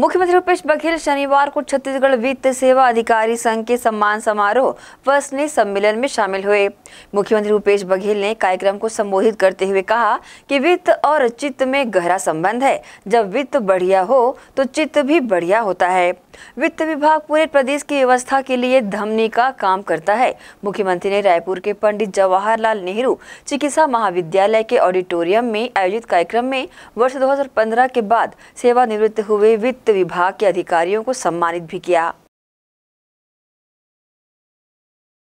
मुख्यमंत्री भूपेश बघेल शनिवार को छत्तीसगढ़ वित्त सेवा अधिकारी संघ के सम्मान समारोह व स्नेह सम्मेलन में शामिल हुए मुख्यमंत्री भूपेश बघेल ने कार्यक्रम को संबोधित करते हुए कहा कि वित्त और चित्त में गहरा संबंध है जब वित्त बढ़िया हो तो चित्त भी बढ़िया होता है वित्त विभाग पूरे प्रदेश की व्यवस्था के लिए धमनी का काम करता है मुख्यमंत्री ने रायपुर के पंडित जवाहरलाल नेहरू चिकित्सा महाविद्यालय के ऑडिटोरियम में आयोजित कार्यक्रम में वर्ष 2015 के बाद सेवानिवृत्त हुए वित्त विभाग के अधिकारियों को सम्मानित भी किया